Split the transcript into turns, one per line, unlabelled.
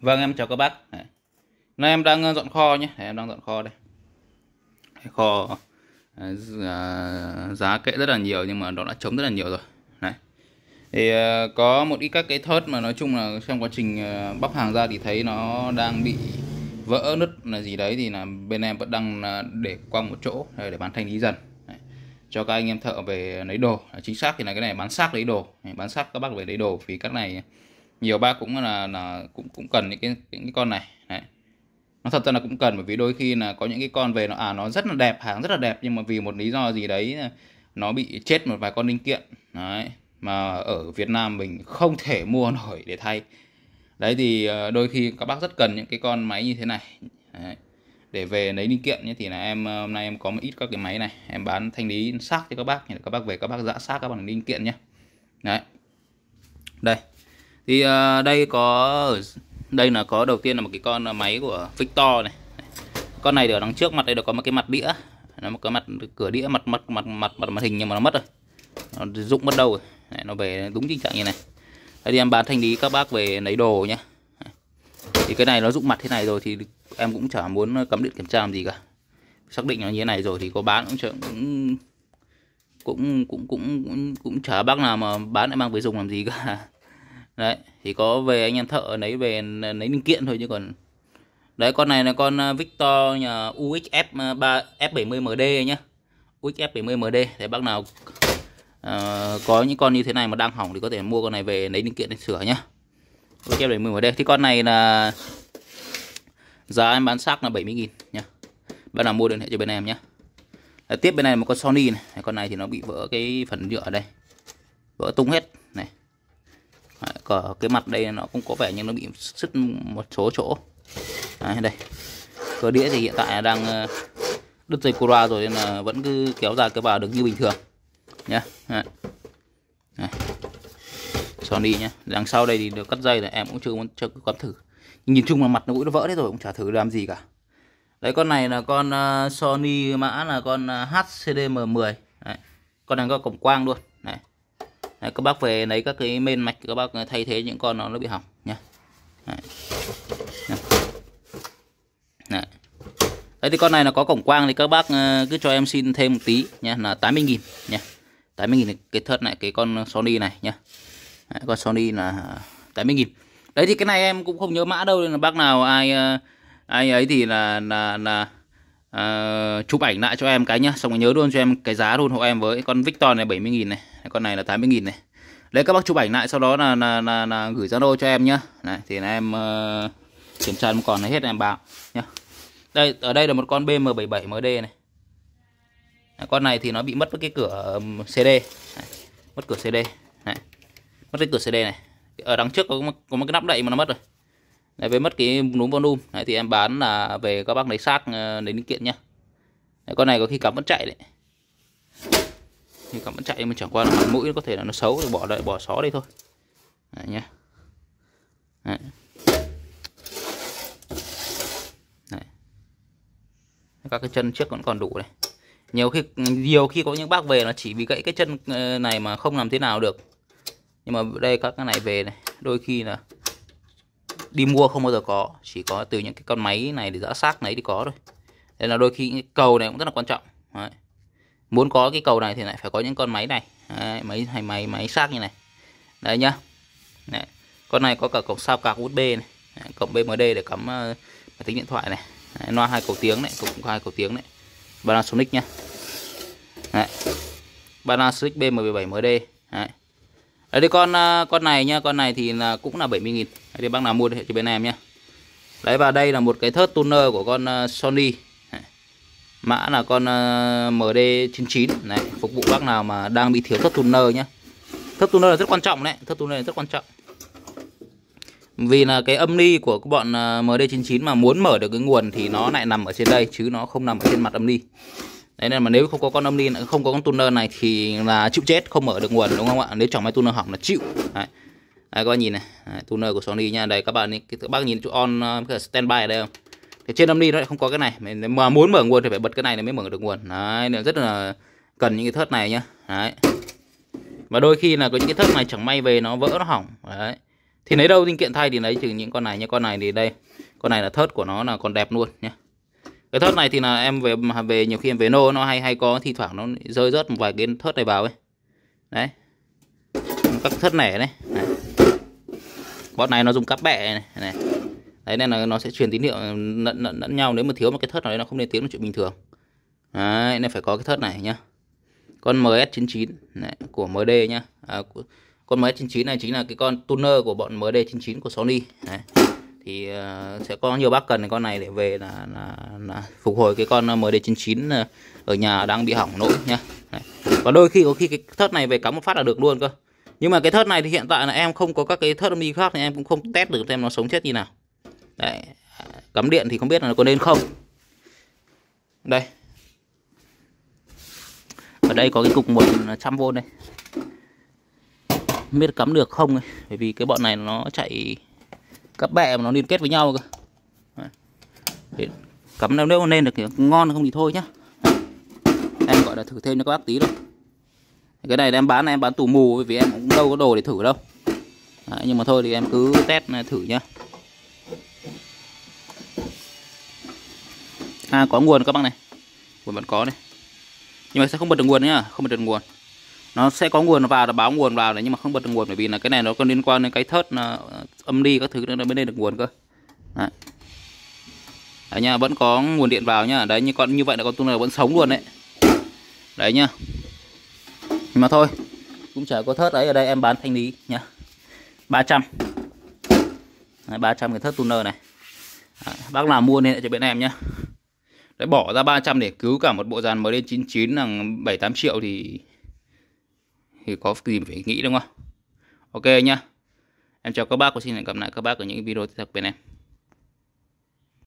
Vâng em chào các bác Nay em đang uh, dọn kho nhé Em đang dọn kho đây Kho uh, giá kệ rất là nhiều nhưng mà nó đã trống rất là nhiều rồi Đấy. Thì uh, có một ít các cái thớt mà nói chung là trong quá trình bóc hàng ra thì thấy nó đang bị vỡ nứt là gì đấy thì là bên em vẫn đang để qua một chỗ để bán thanh lý dần Đấy. cho các anh em thợ về lấy đồ chính xác thì là cái này bán xác lấy đồ bán xác các bác về lấy đồ vì các này nhiều bác cũng là, là cũng cũng cần những cái những cái con này đấy nó thật ra là cũng cần bởi vì đôi khi là có những cái con về nó à nó rất là đẹp hàng rất là đẹp nhưng mà vì một lý do gì đấy nó bị chết một vài con linh kiện đấy mà ở Việt Nam mình không thể mua nổi để thay đấy thì ờ, đôi khi các bác rất cần những cái con máy như thế này đấy. để về lấy linh kiện nhé thì là em ờ, hôm nay em có một ít các cái máy này em bán thanh lý xác cho các bác thì các bác về các bác dã xác các bằng linh kiện nhé đấy đây thì à, đây có đây là có đầu tiên là một cái con à, máy của Victor này con này ở đằng trước mặt đây được có một cái mặt đĩa nó một cái mặt cửa đĩa mặt mặt mặt mặt mặt màn hình nhưng mà nó mất rồi nó rụng mất đâu rồi đấy, nó về đúng tình trạng như này đây thì em bán thanh lý các bác về lấy đồ nhé thì cái này nó rụng mặt thế này rồi thì em cũng chả muốn cấm điện kiểm tra làm gì cả xác định nó như thế này rồi thì có bán cũng cũng cũng cũng cũng cũng, cũng chả bác nào mà bán lại mang về dùng làm gì cả đấy thì có về anh em thợ lấy về lấy linh kiện thôi chứ còn đấy con này là con à, Victor nhà UXF 3 F70 MD nhá UXF 70 MD để bác nào uh, có những con như thế này mà đang hỏng thì có thể mua con này về lấy linh kiện để sửa nhá UXF 70 MD thì con này là giá em bán xác là 70 000 nhá bác nào mua liên hệ cho bên em nhá à, tiếp bên này một con Sony này con này thì nó bị vỡ cái phần nhựa ở đây vỡ tung hết còn cái mặt đây nó cũng có vẻ nhưng nó bị sứt một số chỗ Đấy, đây Cơ đĩa thì hiện tại đang ờ, đứt dây cora rồi nên là vẫn cứ kéo ra cái vào được như bình thường nhá Đấy. Đấy. Sony nhá đằng sau đây thì được cắt dây là em cũng chưa muốn cho cắm thử nhìn chung là mặt nó cũng vỡ đấy rồi cũng chả thử làm gì cả đấy con này là con ờ, Sony mã là con ờ, HCDM10 đấy. con này có cổng quang luôn Đấy, các bác về lấy các cái men mạch các bác thay thế những con nó, nó bị hỏng nhé Đấy. Đấy. thì con này là có cổng quang thì các bác ờ, cứ cho em xin thêm một tí nhé là 80 000 nhé. 80 000 cái thớt này cái con Sony này nhé. Đấy, con Sony là 80 000 Đấy thì cái này em cũng không nhớ mã đâu nên là bác nào ai ờ, ai ấy thì là là là uh, chụp ảnh lại cho em cái nhá, xong rồi nhớ luôn cho em cái giá luôn hộ em với con Victor này 70 000 này con này là 80.000 này lấy các bác chụp ảnh lại sau đó là là, là, là gửi zalo cho em nhá này thì là em uh, kiểm tra còn hết em bảo nhá đây ở đây là một con bm77 md này con này thì nó bị mất cái cửa cd này. mất cửa cd này mất cái cửa cd này ở đằng trước có có một cái nắp đậy mà nó mất rồi này với mất cái núm volume đấy, thì em bán là về các bác lấy xác ờ, lấy linh kiện nhá con này có khi cắm vẫn chạy đấy thì còn vẫn chạy mà chẳng qua là mặt mũi có thể là nó xấu thì bỏ lại bỏ xó đi thôi đấy nhá Đấy. các cái chân trước vẫn còn đủ này nhiều khi nhiều khi có những bác về là chỉ vì gãy cái chân ờ, này mà không làm thế nào được nhưng mà đây các cái này về này đôi khi là đi mua không bao giờ có chỉ có từ những cái con máy này để giã xác này thì có thôi nên là đôi khi cầu này cũng rất là quan trọng Đấy muốn có cái cầu này thì lại phải có những con máy này đấy, máy hay máy máy xác như này đấy nhá đấy. con này có cả cổng sao cạc USB này đấy, cổng BMD để cắm uh, máy tính điện thoại này đấy, loa hai cầu tiếng này cũng hai cầu tiếng này Panasonic nhá đấy. Panasonic BM17MD đấy thì con ờ, con này nhá, con này thì là cũng là 70 000 Đấy thì bác nào mua thì cho bên em nhá. Đấy và đây là một cái thớt tuner của con ờ, Sony mã là con ờ, MD99 này phục vụ bác nào mà đang bị thiếu thất tuner nhé thất tuner là rất quan trọng đấy thất tuner là rất quan trọng vì là cái âm ly của các bọn ờ, MD99 mà muốn mở được cái nguồn thì nó lại nằm ở trên đây chứ nó không nằm ở trên mặt âm ly đấy nên mà nếu không có con âm ly không có con tuner này thì là chịu chết không mở được nguồn đúng không ạ nếu chẳng may tuner hỏng là chịu đấy. Đấy, các bạn nhìn này đấy, tuner của Sony nha đây các bạn các bác nhìn chỗ on ờ, cái standby ở đây không thì trên âm ly nó lại không có cái này mình mà muốn mở nguồn thì phải bật cái này thì mới mở được nguồn đấy nên rất là cần những cái thớt này nhá đấy và đôi khi là có những cái thớt này chẳng may về nó vỡ nó hỏng đấy thì lấy đâu linh kiện thay thì lấy trừ những con này như con này thì đây con này là thớt của nó là còn đẹp luôn nhá cái thớt này thì là em về về nhiều khi em về nô nó hay hay có thi thoảng nó rơi rớt một vài cái thớt này vào ấy đấy các thớt nẻ này, này. bót này nó dùng cắp bẹ này, này đấy nên là nó sẽ truyền tín hiệu ừ, lẫn lẫn lẫn nhau nếu mà thiếu một cái thớt nào đấy nó không lên tiếng là chuyện bình thường đấy nên phải có cái thớt này nhá con MS99 này của MD nhá à, con MS99 này chính là cái con tuner của bọn MD99 của Sony đấy. thì uh, sẽ có nhiều bác cần con này để về là, là, là phục hồi cái con ờ, MD99 ờ, ở nhà đang bị hỏng nỗi nhá đấy. và đôi khi có khi cái thớt này về cắm một phát là được luôn cơ nhưng mà cái thớt này thì hiện tại là em không có các cái thớt âm đi khác thì em cũng không test được xem nó sống chết như nào Đấy, cắm điện thì không biết là nó có nên không. Đây. Ở đây có cái cục 100V đây. biết cắm được không ấy, bởi vì cái bọn này nó chạy các bẹ mà nó liên kết với nhau cơ. Đấy. Cắm nếu nếu nên được thì ngon không thì thôi nhá. Em gọi là thử thêm cho các bác tí thôi. Cái này em bán em bán tù mù vì em cũng đâu có đồ để thử đâu. Đấy, nhưng mà thôi thì em cứ test thử nhá. à, có nguồn các bác này nguồn vẫn có này nhưng mà sẽ không bật được nguồn nhá không bật được nguồn nó sẽ có nguồn vào là báo nguồn vào này nhưng mà không bật được nguồn bởi vì là cái này nó còn liên quan đến cái thớt là âm đi các thứ nó mới lên được nguồn cơ đấy. đấy nha vẫn có nguồn điện vào nhá đấy như con như vậy là con tung này vẫn sống luôn đấy đấy nhá nhưng mà thôi cũng chả có thớt đấy ở đây em bán thanh lý nhá 300 đấy, 300 cái thớt tuner này đấy, bác nào mua nên lại cho bên em nhá Đấy, bỏ ra 300 để cứu cả một bộ dàn mới MD99 là 7 8 triệu thì thì có gì phải nghĩ đúng không? Ok nhá. Em chào các bác và xin hẹn gặp lại các bác ở những video tiếp theo bên em.